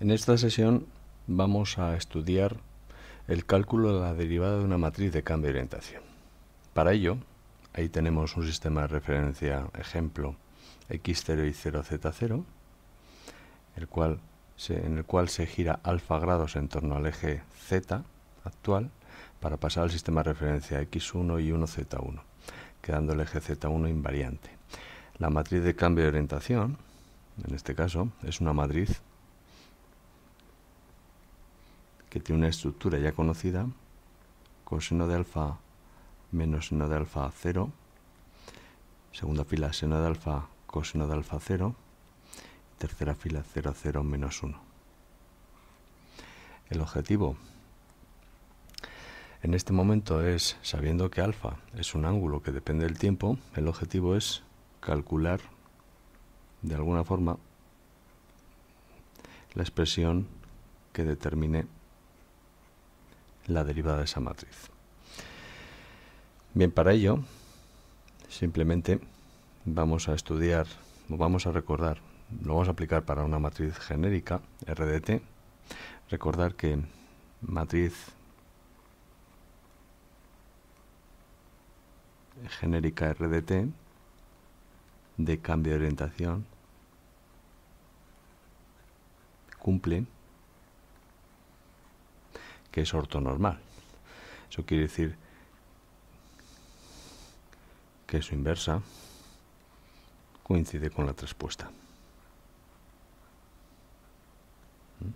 En esta sesión vamos a estudiar el cálculo de la derivada de una matriz de cambio de orientación. Para ello, ahí tenemos un sistema de referencia ejemplo x0 y 0z0, el cual en el cual se gira alfa grados en torno al eje z actual para pasar al sistema de referencia x1 y 1z1, quedando el eje z1 invariante. La matriz de cambio de orientación, en este caso, es una matriz que tiene una estructura ya conocida, coseno de alfa menos seno de alfa 0, segunda fila seno de alfa coseno de alfa 0, tercera fila 0, 0 menos 1. El objetivo en este momento es, sabiendo que alfa es un ángulo que depende del tiempo, el objetivo es calcular de alguna forma la expresión que determine la derivada de esa matriz. Bien, para ello, simplemente vamos a estudiar, vamos a recordar, lo vamos a aplicar para una matriz genérica, RDT. Recordar que matriz genérica RDT de cambio de orientación cumple que es ortonormal. Eso quiere decir que su inversa coincide con la transpuesta. ¿Mm?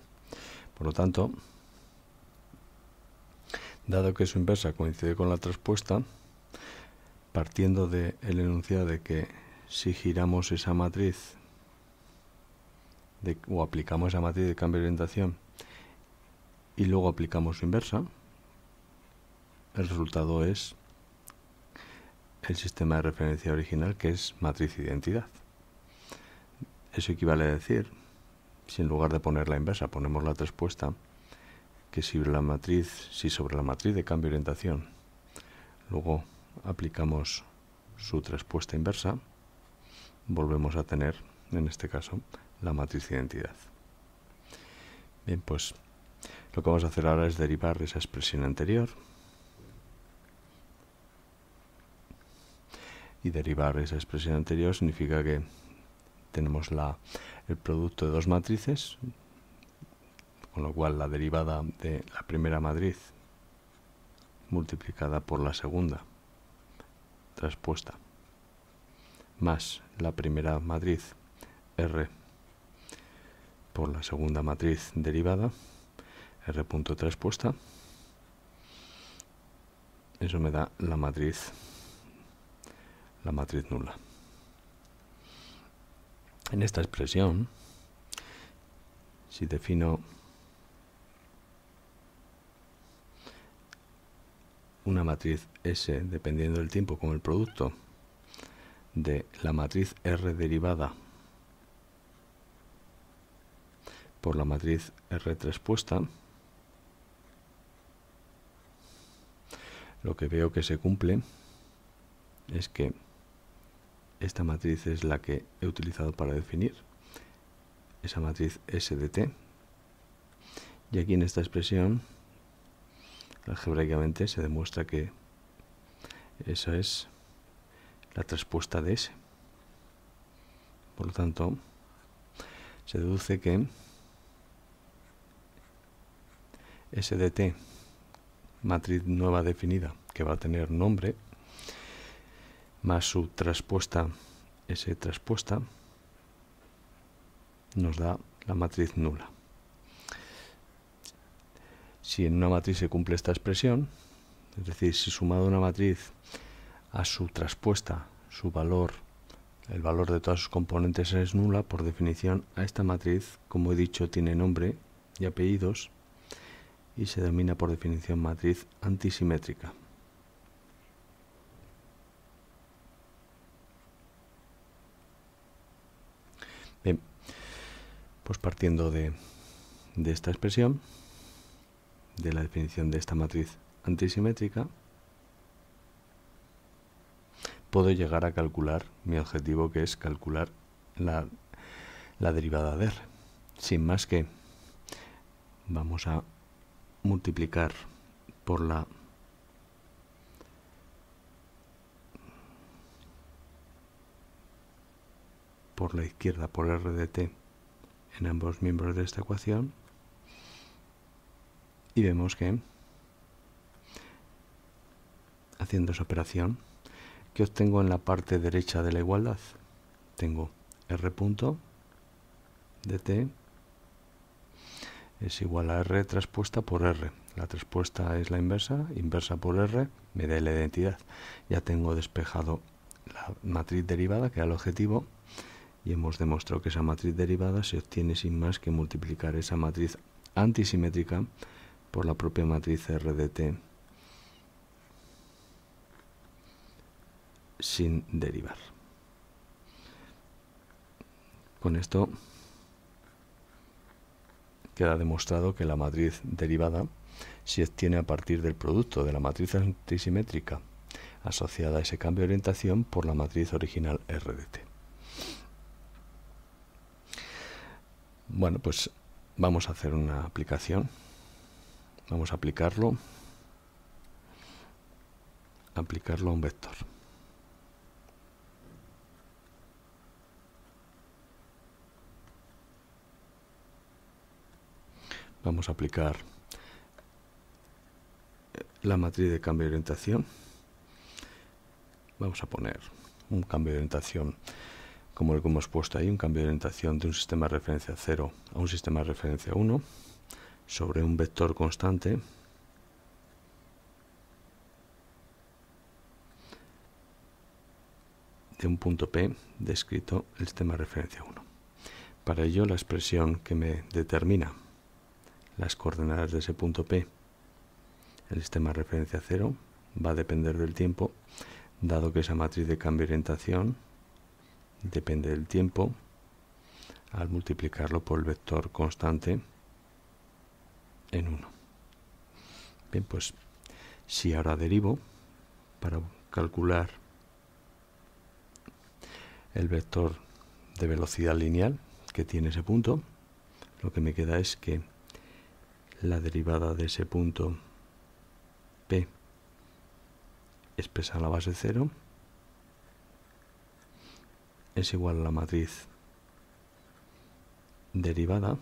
Por lo tanto, dado que su inversa coincide con la transpuesta, partiendo del el enunciado de que si giramos esa matriz o aplicamos esa matriz de cambio de orientación y luego aplicamos su inversa, el resultado es el sistema de referencia original que es matriz identidad. Eso equivale a decir, si en lugar de poner la inversa ponemos la transpuesta que si la matriz, si sobre la matriz de cambio de orientación luego aplicamos su transpuesta inversa, volvemos a tener, en este caso, la matriz identidad. Bien, pues lo que vamos a hacer ahora es derivar esa expresión anterior y derivar esa expresión anterior significa que tenemos la, el producto de dos matrices, con lo cual la derivada de la primera matriz multiplicada por la segunda traspuesta, más la primera matriz R por la segunda matriz derivada R.3 puesta. Eso me da la matriz, la matriz nula. En esta expresión, si defino una matriz S dependiendo del tiempo como el producto de la matriz R derivada por la matriz R3 lo que veo que se cumple es que esta matriz es la que he utilizado para definir esa matriz SDT. Y aquí en esta expresión, algebraicamente, se demuestra que esa es la traspuesta de S. Por lo tanto, se deduce que SDT matriz nueva definida que va a tener nombre más su traspuesta S traspuesta nos da la matriz nula. Si en una matriz se cumple esta expresión, es decir, si sumado una matriz a su traspuesta, su valor, el valor de todas sus componentes es nula, por definición a esta matriz, como he dicho, tiene nombre y apellidos y se denomina por definición matriz antisimétrica. Bien, pues partiendo de, esta expresión, de la definición de esta matriz antisimétrica, puedo llegar a calcular mi objetivo que es calcular la derivada de R. Sin más que vamos a multiplicar por la por la izquierda por R de t en ambos miembros de esta ecuación y vemos que haciendo esa operación que obtengo en la parte derecha de la igualdad tengo R punto de t es igual a R transpuesta por R. La traspuesta es la inversa, inversa por R, me da la identidad. Ya tengo despejado la matriz derivada, que era el objetivo, y hemos demostrado que esa matriz derivada se obtiene sin más que multiplicar esa matriz antisimétrica por la propia matriz RDT sin derivar. Con esto ha demostrado que la matriz derivada se obtiene a partir del producto de la matriz antisimétrica asociada a ese cambio de orientación por la matriz original RDT. Bueno, pues vamos a hacer una aplicación. Vamos a aplicarlo aplicarlo a un vector. vamos a aplicar eh, la matriz de cambio de orientación. Vamos a poner un cambio de orientación como el que hemos puesto ahí, un cambio de orientación de un sistema de referencia 0 a un sistema de referencia 1 sobre un vector constante de un punto P descrito el sistema de referencia 1. Para ello la expresión que me determina las coordenadas de ese punto P, el sistema de referencia 0, va a depender del tiempo, dado que esa matriz de cambio de orientación depende del tiempo, al multiplicarlo por el vector constante en 1. Bien, pues si ahora derivo para calcular el vector de velocidad lineal que tiene ese punto, lo que me queda es que la derivada de ese punto P expresa la base 0 es igual a la matriz derivada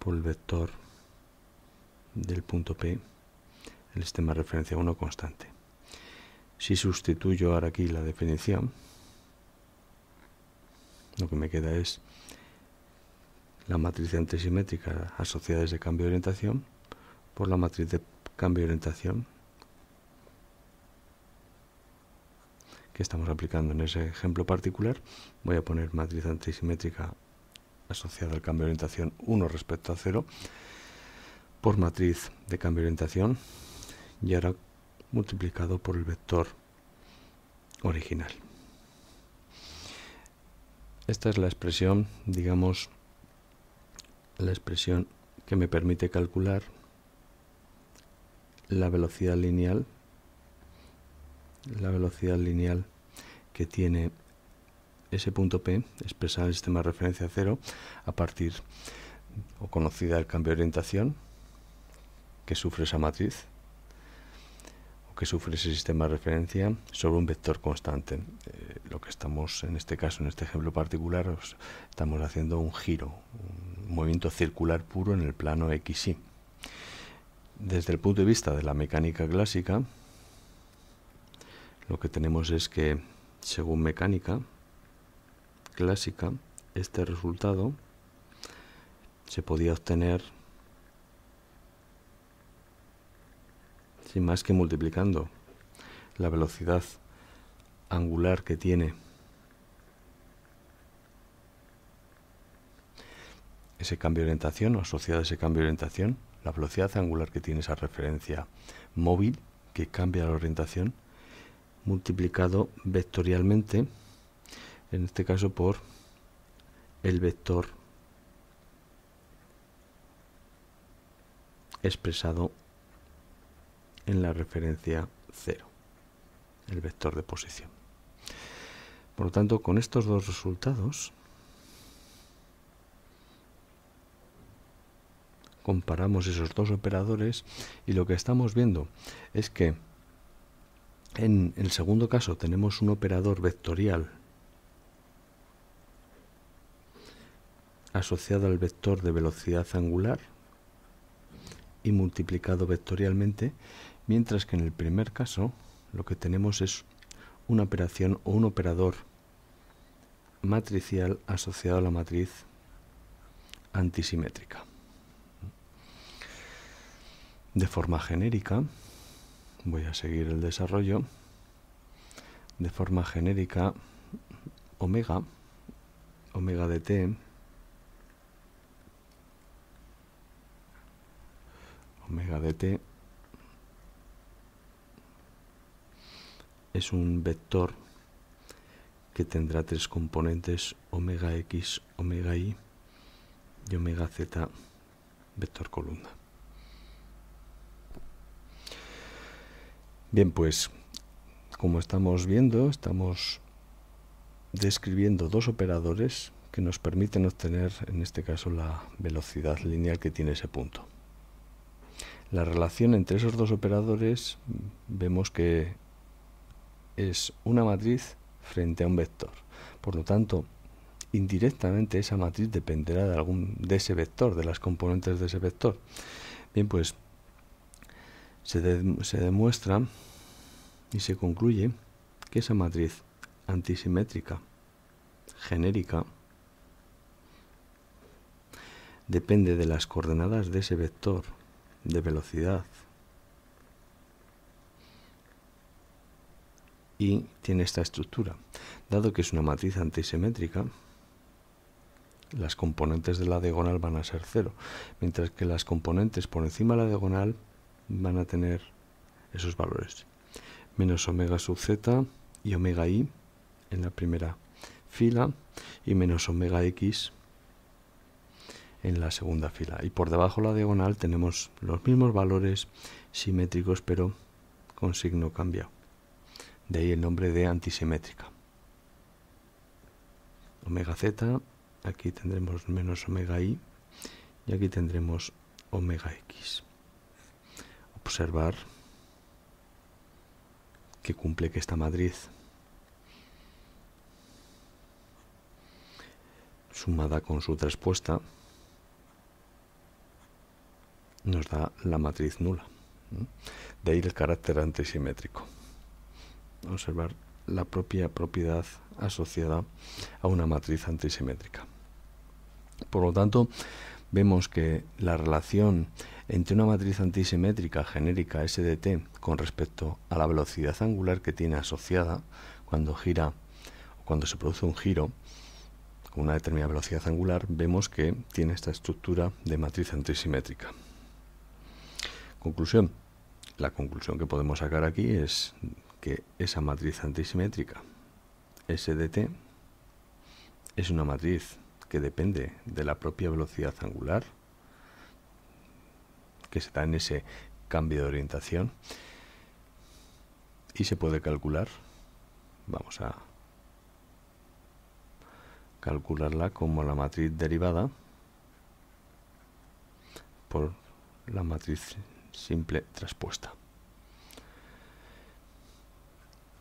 por el vector del punto P, el sistema de referencia 1 constante. Si sustituyo ahora aquí la definición, lo que me queda es la matriz antisimétrica a sociedades cambio de orientación por la matriz de cambio de orientación que estamos aplicando en ese ejemplo particular. Voy a poner matriz antisimétrica asociada al cambio de orientación 1 respecto a 0 por matriz de cambio de orientación y ahora multiplicado por el vector original. Esta es la expresión, digamos, la expresión que me permite calcular la velocidad lineal, la velocidad lineal que tiene ese punto P, expresada en el sistema de referencia cero, a partir o conocida el cambio de orientación que sufre esa matriz que sufre ese sistema de referencia sobre un vector constante. Eh, lo que estamos en este caso, en este ejemplo particular, estamos haciendo un giro, un movimiento circular puro en el plano XY. Desde el punto de vista de la mecánica clásica, lo que tenemos es que, según mecánica clásica, este resultado se podía obtener sin más que multiplicando la velocidad angular que tiene ese cambio de orientación o asociado a ese cambio de orientación, la velocidad angular que tiene esa referencia móvil que cambia la orientación multiplicado vectorialmente, en este caso por el vector expresado en la referencia 0, el vector de posición. Por lo tanto, con estos dos resultados, comparamos esos dos operadores y lo que estamos viendo es que en el segundo caso tenemos un operador vectorial asociado al vector de velocidad angular y multiplicado vectorialmente Mientras que en el primer caso lo que tenemos es una operación o un operador matricial asociado a la matriz antisimétrica. De forma genérica, voy a seguir el desarrollo, de forma genérica, omega, omega de t, omega de t es un vector que tendrá tres componentes omega x, omega y y omega z vector columna. Bien, pues como estamos viendo, estamos describiendo dos operadores que nos permiten obtener, en este caso, la velocidad lineal que tiene ese punto. La relación entre esos dos operadores vemos que es una matriz frente a un vector. Por lo tanto, indirectamente esa matriz dependerá de algún de ese vector, de las componentes de ese vector. Bien, pues se, se demuestra y se concluye que esa matriz antisimétrica genérica depende de las coordenadas de ese vector de velocidad y tiene esta estructura. Dado que es una matriz antisimétrica, las componentes de la diagonal van a ser cero, mientras que las componentes por encima de la diagonal van a tener esos valores. Menos omega sub z y omega i en la primera fila y menos omega x en la segunda fila. Y por debajo de la diagonal tenemos los mismos valores simétricos pero con signo cambiado de ahí el nombre de antisimétrica. Omega Z, aquí tendremos menos omega I y aquí tendremos omega X. Observar que cumple que esta matriz sumada con su traspuesta nos da la matriz nula. De ahí el carácter antisimétrico observar la propia propiedad asociada a una matriz antisimétrica. Por lo tanto, vemos que la relación entre una matriz antisimétrica genérica SDT con respecto a la velocidad angular que tiene asociada cuando gira o cuando se produce un giro con una determinada velocidad angular, vemos que tiene esta estructura de matriz antisimétrica. Conclusión. La conclusión que podemos sacar aquí es que esa matriz antisimétrica SDT es una matriz que depende de la propia velocidad angular que se da en ese cambio de orientación y se puede calcular vamos a calcularla como la matriz derivada por la matriz simple traspuesta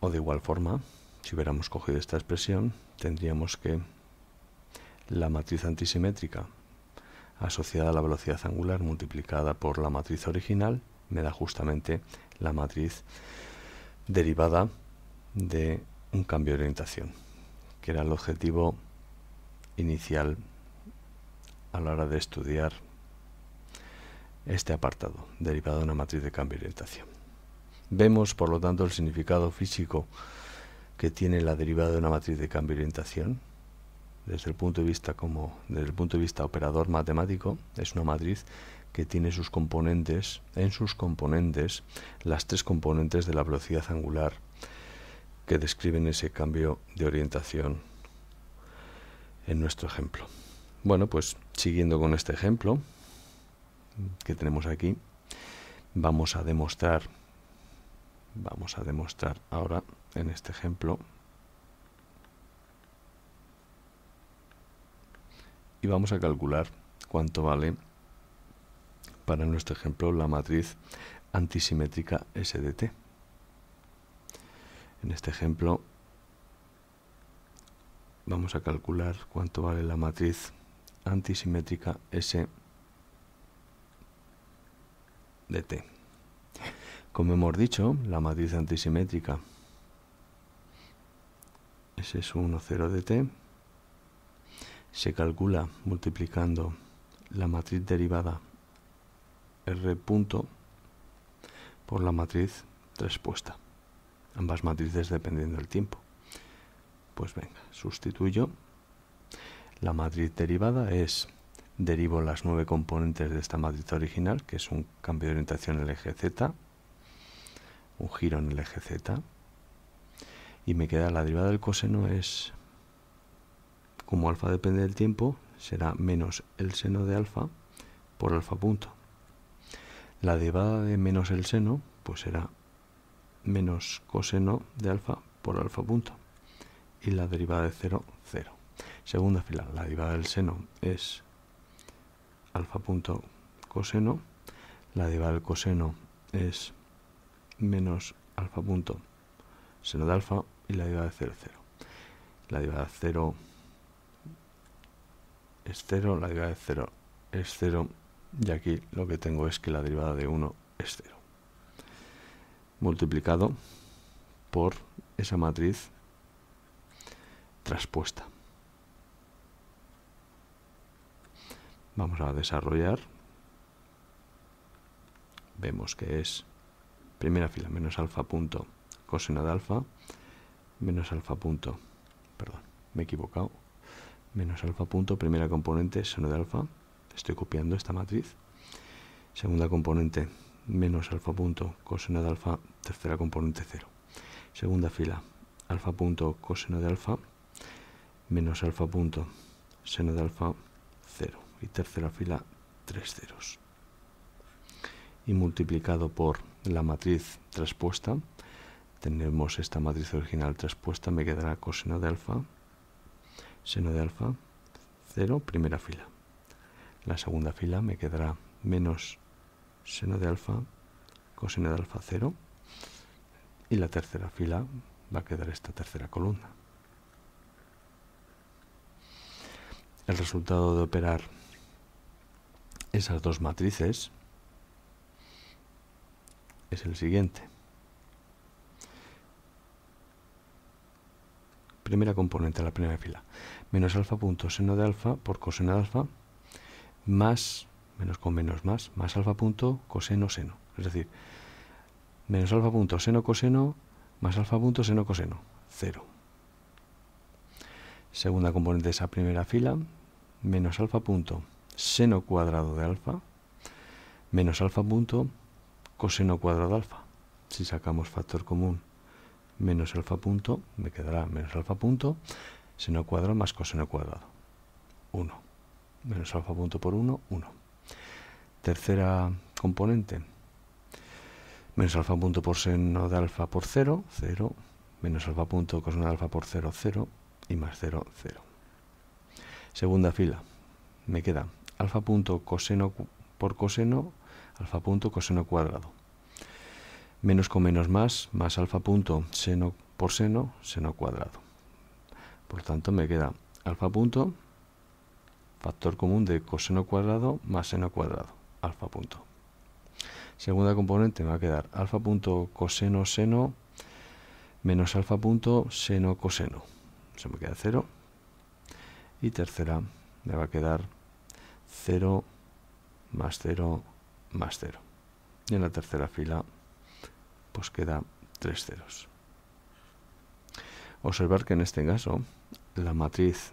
o de igual forma, si hubiéramos cogido esta expresión, tendríamos que la matriz antisimétrica asociada a la velocidad angular multiplicada por la matriz original me da justamente la matriz derivada de un cambio de orientación, que era el objetivo inicial a la hora de estudiar este apartado, derivado de una matriz de cambio de orientación. Vemos, por lo tanto, el significado físico que tiene la derivada de una matriz de cambio de orientación. Desde el punto de vista como desde el punto de vista operador matemático, es una matriz que tiene sus componentes, en sus componentes, las tres componentes de la velocidad angular que describen ese cambio de orientación en nuestro ejemplo. Bueno, pues siguiendo con este ejemplo que tenemos aquí, vamos a demostrar Vamos a demostrar ahora en este ejemplo. Y vamos a calcular cuánto vale para nuestro ejemplo la matriz antisimétrica SDT. En este ejemplo vamos a calcular cuánto vale la matriz antisimétrica S de como hemos dicho, la matriz antisimétrica ese es 1, 0 de t se calcula multiplicando la matriz derivada r punto por la matriz respuesta ambas matrices dependiendo del tiempo pues venga, sustituyo la matriz derivada es derivo las nueve componentes de esta matriz original que es un cambio de orientación en el eje z un giro en el eje Z y me queda la derivada del coseno es como alfa depende del tiempo será menos el seno de alfa por alfa punto la derivada de menos el seno pues será menos coseno de alfa por alfa punto y la derivada de 0 0 segunda fila la derivada del seno es alfa punto coseno la derivada del coseno es menos alfa punto seno de alfa y la derivada de 0 es 0. La derivada de 0 es 0, la derivada de 0 es 0 y aquí lo que tengo es que la derivada de 1 es 0. Multiplicado por esa matriz traspuesta. Vamos a desarrollar. Vemos que es primera fila menos alfa punto coseno de alfa menos alfa punto perdón me he equivocado menos alfa punto primera componente seno de alfa estoy copiando esta matriz segunda componente menos alfa punto coseno de alfa tercera componente cero. segunda fila alfa punto coseno de alfa menos alfa punto seno de alfa cero. y tercera fila tres ceros y multiplicado por la matriz traspuesta. Tenemos esta matriz original traspuesta, me quedará coseno de alfa, seno de alfa, 0, primera fila. La segunda fila me quedará menos seno de alfa, coseno de alfa 0. Y la tercera fila va a quedar esta tercera columna. El resultado de operar esas dos matrices es el siguiente. Primera componente, la primera fila. Menos alfa punto seno de alfa por coseno de alfa más, menos con menos más, más alfa punto coseno seno. Es decir, menos alfa punto seno coseno más alfa punto seno coseno. Cero. Segunda componente de esa primera fila, menos alfa punto seno cuadrado de alfa menos alfa punto coseno cuadrado alfa. Si sacamos factor común menos alfa punto, me quedará menos alfa punto, seno cuadrado más coseno cuadrado. 1. Menos alfa punto por 1, 1. Tercera componente. Menos alfa punto por seno de alfa por 0, 0. Menos alfa punto coseno de alfa por 0, 0. Y más 0, 0. Segunda fila. Me queda alfa punto coseno por coseno alfa punto coseno cuadrado. Menos con menos más, más alfa punto seno por seno, seno cuadrado. Por tanto, me queda alfa punto, factor común de coseno cuadrado más seno cuadrado, alfa punto. Segunda componente me va a quedar alfa punto coseno seno menos alfa punto seno coseno. Se me queda cero Y tercera me va a quedar 0 más 0 más Y en la tercera fila, pues queda tres ceros. Observar que en este caso, la matriz,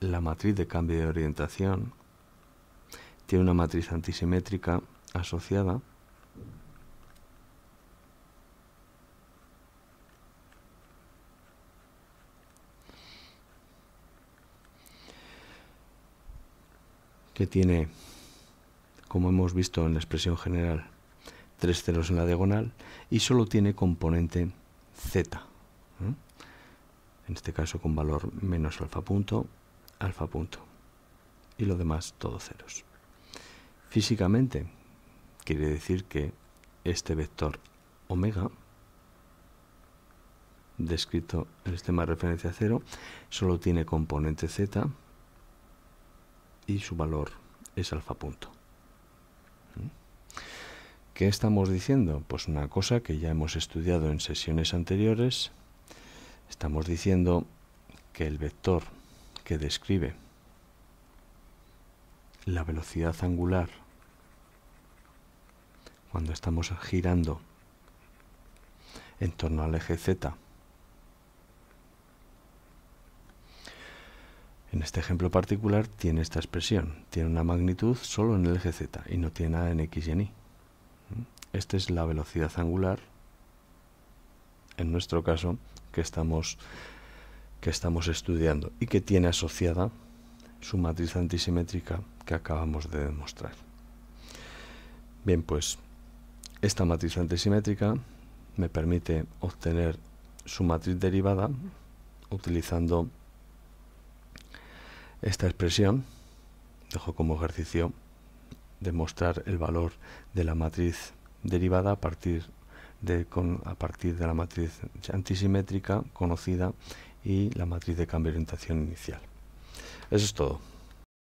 la matriz de cambio de orientación tiene una matriz antisimétrica asociada que tiene, como hemos visto en la expresión general, tres ceros en la diagonal y solo tiene componente z. ¿eh? En este caso con valor menos alfa punto, alfa punto. Y lo demás todo ceros. Físicamente quiere decir que este vector omega descrito en el sistema de referencia cero, solo tiene componente z y su valor es alfa punto. ¿Mm? ¿Qué estamos diciendo? Pues una cosa que ya hemos estudiado en sesiones anteriores. Estamos diciendo que el vector que describe la velocidad angular cuando estamos girando en torno al eje Z En este ejemplo particular tiene esta expresión, tiene una magnitud solo en el eje z y no tiene nada en x y en y. Esta es la velocidad angular, en nuestro caso, que estamos, que estamos estudiando y que tiene asociada su matriz antisimétrica que acabamos de demostrar. Bien, pues esta matriz antisimétrica me permite obtener su matriz derivada utilizando esta expresión dejo como ejercicio demostrar el valor de la matriz derivada a partir de, a partir de la matriz antisimétrica conocida y la matriz de cambio de orientación inicial. Eso es todo.